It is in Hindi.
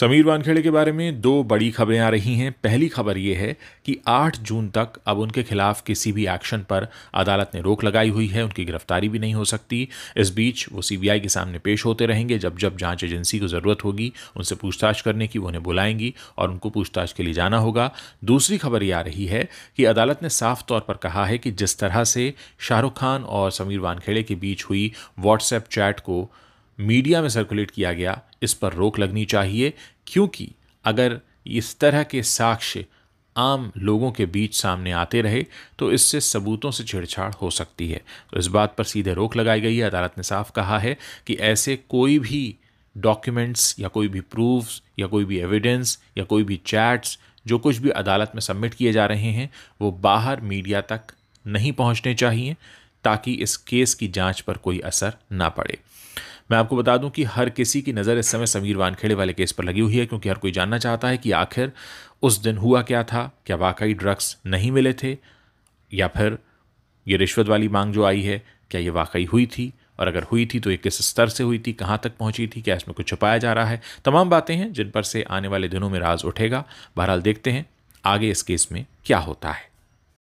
समीर वानखेड़े के बारे में दो बड़ी खबरें आ रही हैं पहली खबर ये है कि 8 जून तक अब उनके खिलाफ किसी भी एक्शन पर अदालत ने रोक लगाई हुई है उनकी गिरफ्तारी भी नहीं हो सकती इस बीच वो सीबीआई के सामने पेश होते रहेंगे जब जब जांच एजेंसी को ज़रूरत होगी उनसे पूछताछ करने की उन्हें बुलाएंगी और उनको पूछताछ के लिए जाना होगा दूसरी खबर ये आ रही है कि अदालत ने साफ तौर पर कहा है कि जिस तरह से शाहरुख खान और समीर वानखेड़े के बीच हुई व्हाट्सएप चैट को मीडिया में सर्कुलेट किया गया इस पर रोक लगनी चाहिए क्योंकि अगर इस तरह के साक्ष्य आम लोगों के बीच सामने आते रहे तो इससे सबूतों से छेड़छाड़ हो सकती है तो इस बात पर सीधे रोक लगाई गई है अदालत ने साफ कहा है कि ऐसे कोई भी डॉक्यूमेंट्स या कोई भी प्रूफ्स या कोई भी एविडेंस या कोई भी चैट्स जो कुछ भी अदालत में सबमिट किए जा रहे हैं वो बाहर मीडिया तक नहीं पहुंचने चाहिए ताकि इस केस की जांच पर कोई असर ना पड़े मैं आपको बता दूं कि हर किसी की नज़र इस समय समीर वानखेड़े वाले केस पर लगी हुई है क्योंकि हर कोई जानना चाहता है कि आखिर उस दिन हुआ क्या था क्या वाकई ड्रग्स नहीं मिले थे या फिर ये रिश्वत वाली मांग जो आई है क्या ये वाकई हुई थी और अगर हुई थी तो ये किस स्तर से हुई थी कहाँ तक पहुँची थी क्या इसमें कुछ छुपाया जा रहा है तमाम बातें हैं जिन पर से आने वाले दिनों में राज उठेगा बहरहाल देखते हैं आगे इस केस में क्या होता है